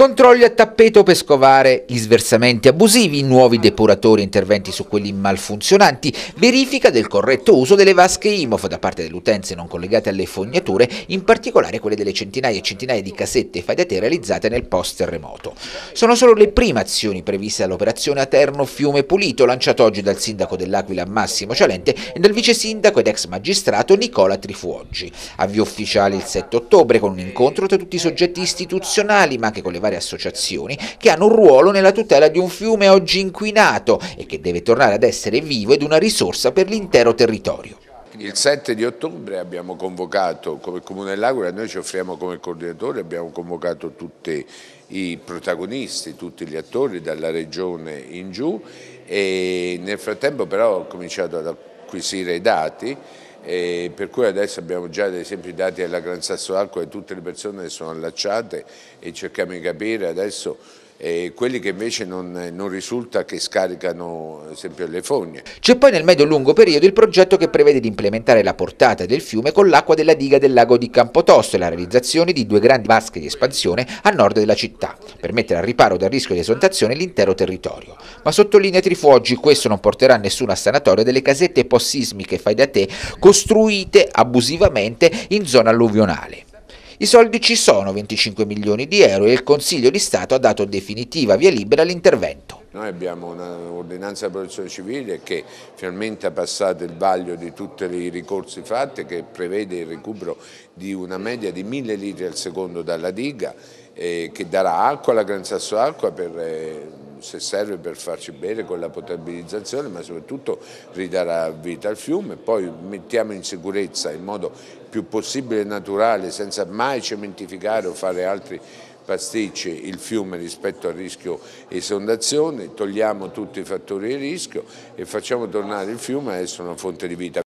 Controlli a tappeto per scovare gli sversamenti abusivi, nuovi depuratori interventi su quelli malfunzionanti, verifica del corretto uso delle vasche IMOF da parte delle utenze non collegate alle fognature, in particolare quelle delle centinaia e centinaia di casette fai da te realizzate nel post-terremoto. Sono solo le prime azioni previste dall'operazione Aterno Fiume Pulito, lanciato oggi dal sindaco dell'Aquila Massimo Cialente e dal vice sindaco ed ex magistrato Nicola Trifuoggi. Avvio ufficiale il 7 ottobre con un incontro tra tutti i soggetti istituzionali, ma anche con le varie varie associazioni che hanno un ruolo nella tutela di un fiume oggi inquinato e che deve tornare ad essere vivo ed una risorsa per l'intero territorio. Il 7 di ottobre abbiamo convocato come Comune dell'Aquila, noi ci offriamo come coordinatore, abbiamo convocato tutti i protagonisti, tutti gli attori dalla regione in giù e nel frattempo però ho cominciato ad acquisire i dati e per cui adesso abbiamo già ad esempio i dati della Gran Sasso Acqua di tutte le persone che sono allacciate e cerchiamo di capire adesso e quelli che invece non, non risulta che scaricano eh, sempre le fogne. C'è poi nel medio-lungo e periodo il progetto che prevede di implementare la portata del fiume con l'acqua della diga del lago di Campotosto e la realizzazione di due grandi vasche di espansione a nord della città, per mettere al riparo dal rischio di esondazione l'intero territorio. Ma sottolinea Trifuoggi, questo non porterà nessuno a sanatoria delle casette post-sismiche fai da te costruite abusivamente in zona alluvionale. I soldi ci sono, 25 milioni di euro, e il Consiglio di Stato ha dato definitiva via libera all'intervento. Noi abbiamo un'ordinanza di protezione civile che finalmente ha passato il vaglio di tutti i ricorsi fatti che prevede il recupero di una media di 1000 litri al secondo dalla diga eh, che darà acqua alla Gran Sasso Acqua per... Eh, se serve per farci bere con la potabilizzazione, ma soprattutto ridarà vita al fiume, poi mettiamo in sicurezza in modo più possibile naturale, senza mai cementificare o fare altri pasticci il fiume rispetto al rischio esondazione, togliamo tutti i fattori di rischio e facciamo tornare il fiume ad essere una fonte di vita.